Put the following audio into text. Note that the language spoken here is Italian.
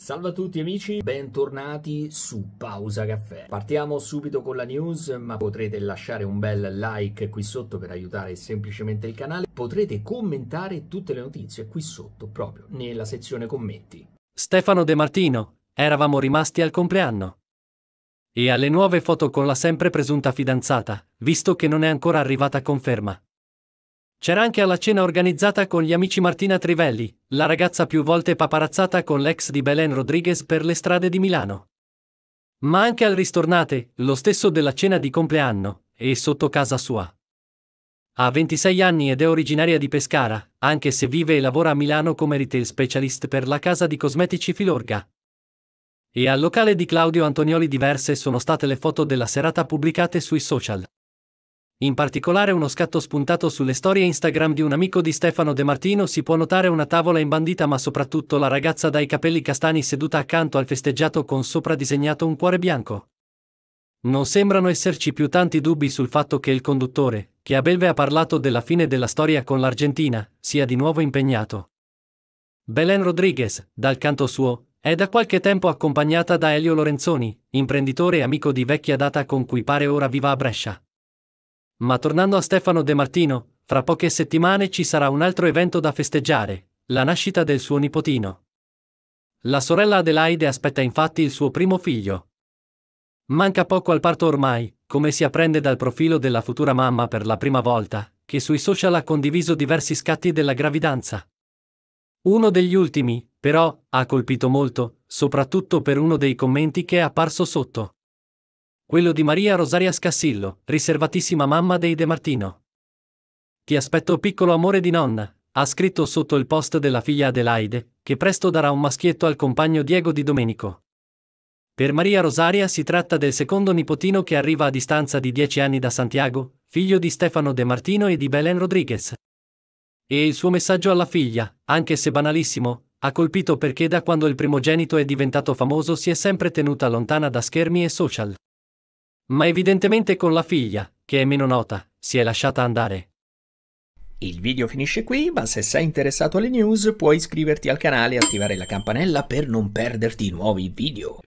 Salve a tutti amici, bentornati su Pausa Caffè. Partiamo subito con la news, ma potrete lasciare un bel like qui sotto per aiutare semplicemente il canale. Potrete commentare tutte le notizie qui sotto, proprio nella sezione commenti. Stefano De Martino, eravamo rimasti al compleanno. E alle nuove foto con la sempre presunta fidanzata, visto che non è ancora arrivata conferma. C'era anche alla cena organizzata con gli amici Martina Trivelli, la ragazza più volte paparazzata con l'ex di Belen Rodriguez per le strade di Milano. Ma anche al ristornate, lo stesso della cena di compleanno, e sotto casa sua. Ha 26 anni ed è originaria di Pescara, anche se vive e lavora a Milano come retail specialist per la casa di cosmetici Filorga. E al locale di Claudio Antonioli diverse sono state le foto della serata pubblicate sui social. In particolare uno scatto spuntato sulle storie Instagram di un amico di Stefano De Martino si può notare una tavola imbandita ma soprattutto la ragazza dai capelli castani seduta accanto al festeggiato con sopra disegnato un cuore bianco. Non sembrano esserci più tanti dubbi sul fatto che il conduttore, che a Belve ha parlato della fine della storia con l'Argentina, sia di nuovo impegnato. Belen Rodriguez, dal canto suo, è da qualche tempo accompagnata da Elio Lorenzoni, imprenditore e amico di vecchia data con cui pare ora viva a Brescia. Ma tornando a Stefano De Martino, fra poche settimane ci sarà un altro evento da festeggiare, la nascita del suo nipotino. La sorella Adelaide aspetta infatti il suo primo figlio. Manca poco al parto ormai, come si apprende dal profilo della futura mamma per la prima volta, che sui social ha condiviso diversi scatti della gravidanza. Uno degli ultimi, però, ha colpito molto, soprattutto per uno dei commenti che è apparso sotto. Quello di Maria Rosaria Scassillo, riservatissima mamma dei De Martino. Ti aspetto piccolo amore di nonna, ha scritto sotto il post della figlia Adelaide, che presto darà un maschietto al compagno Diego di Domenico. Per Maria Rosaria si tratta del secondo nipotino che arriva a distanza di dieci anni da Santiago, figlio di Stefano De Martino e di Belen Rodriguez. E il suo messaggio alla figlia, anche se banalissimo, ha colpito perché da quando il primogenito è diventato famoso si è sempre tenuta lontana da schermi e social. Ma evidentemente con la figlia, che è meno nota, si è lasciata andare. Il video finisce qui, ma se sei interessato alle news puoi iscriverti al canale e attivare la campanella per non perderti nuovi video.